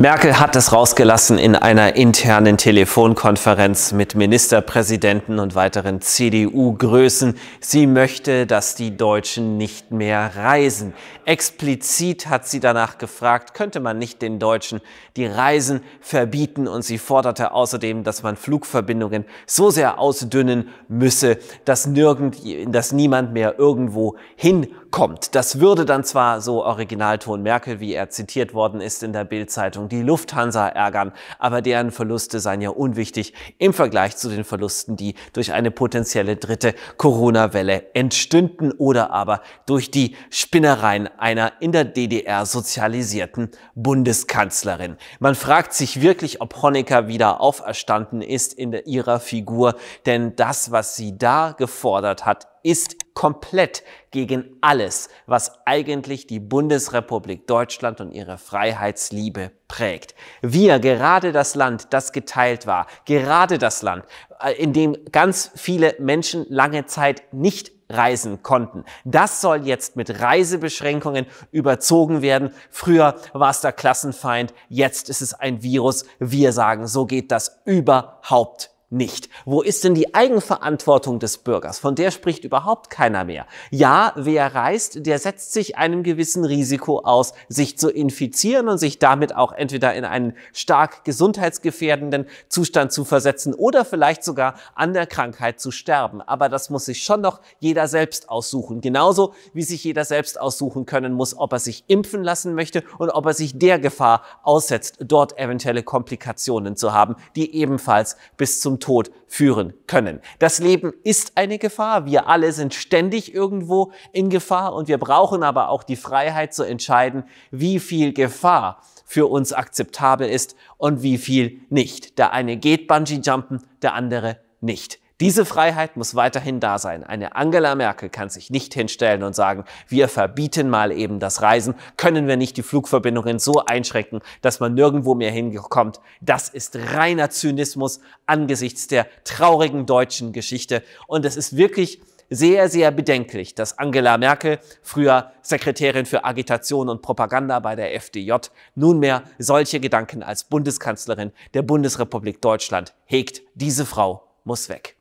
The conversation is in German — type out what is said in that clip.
Merkel hat es rausgelassen in einer internen Telefonkonferenz mit Ministerpräsidenten und weiteren CDU-Größen. Sie möchte, dass die Deutschen nicht mehr reisen. Explizit hat sie danach gefragt, könnte man nicht den Deutschen die Reisen verbieten und sie forderte außerdem, dass man Flugverbindungen so sehr ausdünnen müsse, dass, nirgend, dass niemand mehr irgendwo hinkommt kommt. Das würde dann zwar so Originalton Merkel, wie er zitiert worden ist in der Bildzeitung, die Lufthansa ärgern, aber deren Verluste seien ja unwichtig im Vergleich zu den Verlusten, die durch eine potenzielle dritte Corona-Welle entstünden oder aber durch die Spinnereien einer in der DDR sozialisierten Bundeskanzlerin. Man fragt sich wirklich, ob Honecker wieder auferstanden ist in ihrer Figur, denn das, was sie da gefordert hat, ist komplett gegen alles, was eigentlich die Bundesrepublik Deutschland und ihre Freiheitsliebe prägt. Wir, gerade das Land, das geteilt war, gerade das Land, äh, in dem ganz viele Menschen lange Zeit nicht reisen konnten. Das soll jetzt mit Reisebeschränkungen überzogen werden. Früher war es der Klassenfeind, jetzt ist es ein Virus. Wir sagen, so geht das überhaupt nicht. Wo ist denn die Eigenverantwortung des Bürgers? Von der spricht überhaupt keiner mehr. Ja, wer reist, der setzt sich einem gewissen Risiko aus, sich zu infizieren und sich damit auch entweder in einen stark gesundheitsgefährdenden Zustand zu versetzen oder vielleicht sogar an der Krankheit zu sterben. Aber das muss sich schon noch jeder selbst aussuchen. Genauso wie sich jeder selbst aussuchen können muss, ob er sich impfen lassen möchte und ob er sich der Gefahr aussetzt, dort eventuelle Komplikationen zu haben, die ebenfalls bis zum Tod führen können. Das Leben ist eine Gefahr. Wir alle sind ständig irgendwo in Gefahr und wir brauchen aber auch die Freiheit zu entscheiden, wie viel Gefahr für uns akzeptabel ist und wie viel nicht. Der eine geht Bungee Jumpen, der andere nicht. Diese Freiheit muss weiterhin da sein. Eine Angela Merkel kann sich nicht hinstellen und sagen, wir verbieten mal eben das Reisen, können wir nicht die Flugverbindungen so einschränken, dass man nirgendwo mehr hinkommt. Das ist reiner Zynismus angesichts der traurigen deutschen Geschichte. Und es ist wirklich sehr, sehr bedenklich, dass Angela Merkel, früher Sekretärin für Agitation und Propaganda bei der FDJ, nunmehr solche Gedanken als Bundeskanzlerin der Bundesrepublik Deutschland hegt. Diese Frau muss weg.